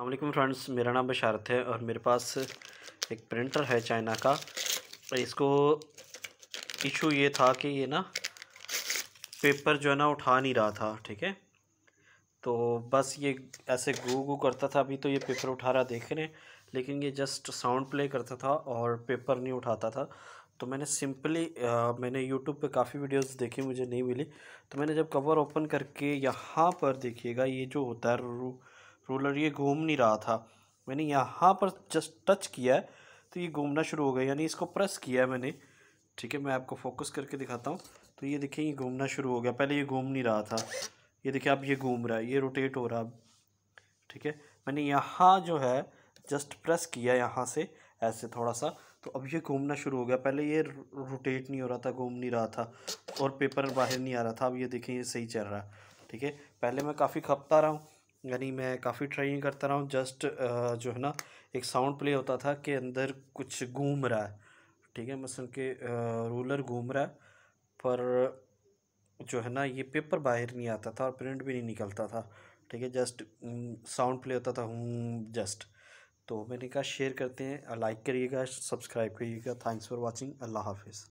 अल्लाम फ्रेंड्स मेरा नाम बशारत है और मेरे पास एक प्रिंटर है चाइना का इसको इशू ये था कि ये ना पेपर जो है ना उठा नहीं रहा था ठीक है तो बस ये ऐसे गू गू करता था अभी तो ये पेपर उठा रहा देख रहे हैं लेकिन ये जस्ट साउंड प्ले करता था और पेपर नहीं उठाता था तो मैंने सिंपली मैंने यूट्यूब पे काफ़ी वीडियोस देखी मुझे नहीं मिली तो मैंने जब कवर ओपन करके यहाँ पर देखिएगा ये जो होता है रू रोलर ये घूम नहीं रहा था मैंने यहाँ पर जस्ट टच किया है तो ये घूमना शुरू हो गया यानी इसको प्रेस किया है मैंने ठीक है मैं आपको फोकस करके दिखाता हूँ तो ये देखिए ये घूमना शुरू हो गया पहले ये घूम नहीं रहा था ये देखिए अब ये घूम रहा है ये रोटेट हो रहा है ठीक है मैंने यहाँ जो है जस्ट प्रेस किया यहाँ से ऐसे थोड़ा सा तो अब ये घूमना शुरू हो गया पहले ये रोटेट नहीं हो रहा था घूम नहीं रहा था और पेपर बाहर नहीं आ रहा था अब ये देखें ये सही चल रहा है ठीक है पहले मैं काफ़ी खपता रहा हूँ यानी मैं काफ़ी ट्राई करता रहा हूँ जस्ट जो है ना एक साउंड प्ले होता था कि अंदर कुछ घूम रहा है ठीक है मसलन के रूलर घूम रहा है पर जो है ना ये पेपर बाहर नहीं आता था और प्रिंट भी नहीं निकलता था ठीक है जस्ट साउंड प्ले होता था हूँ जस्ट तो मैंने कहा शेयर करते हैं लाइक करिएगा सब्सक्राइब करिएगा थैंक्स फॉर वॉचिंग अल्लाह हाफिज़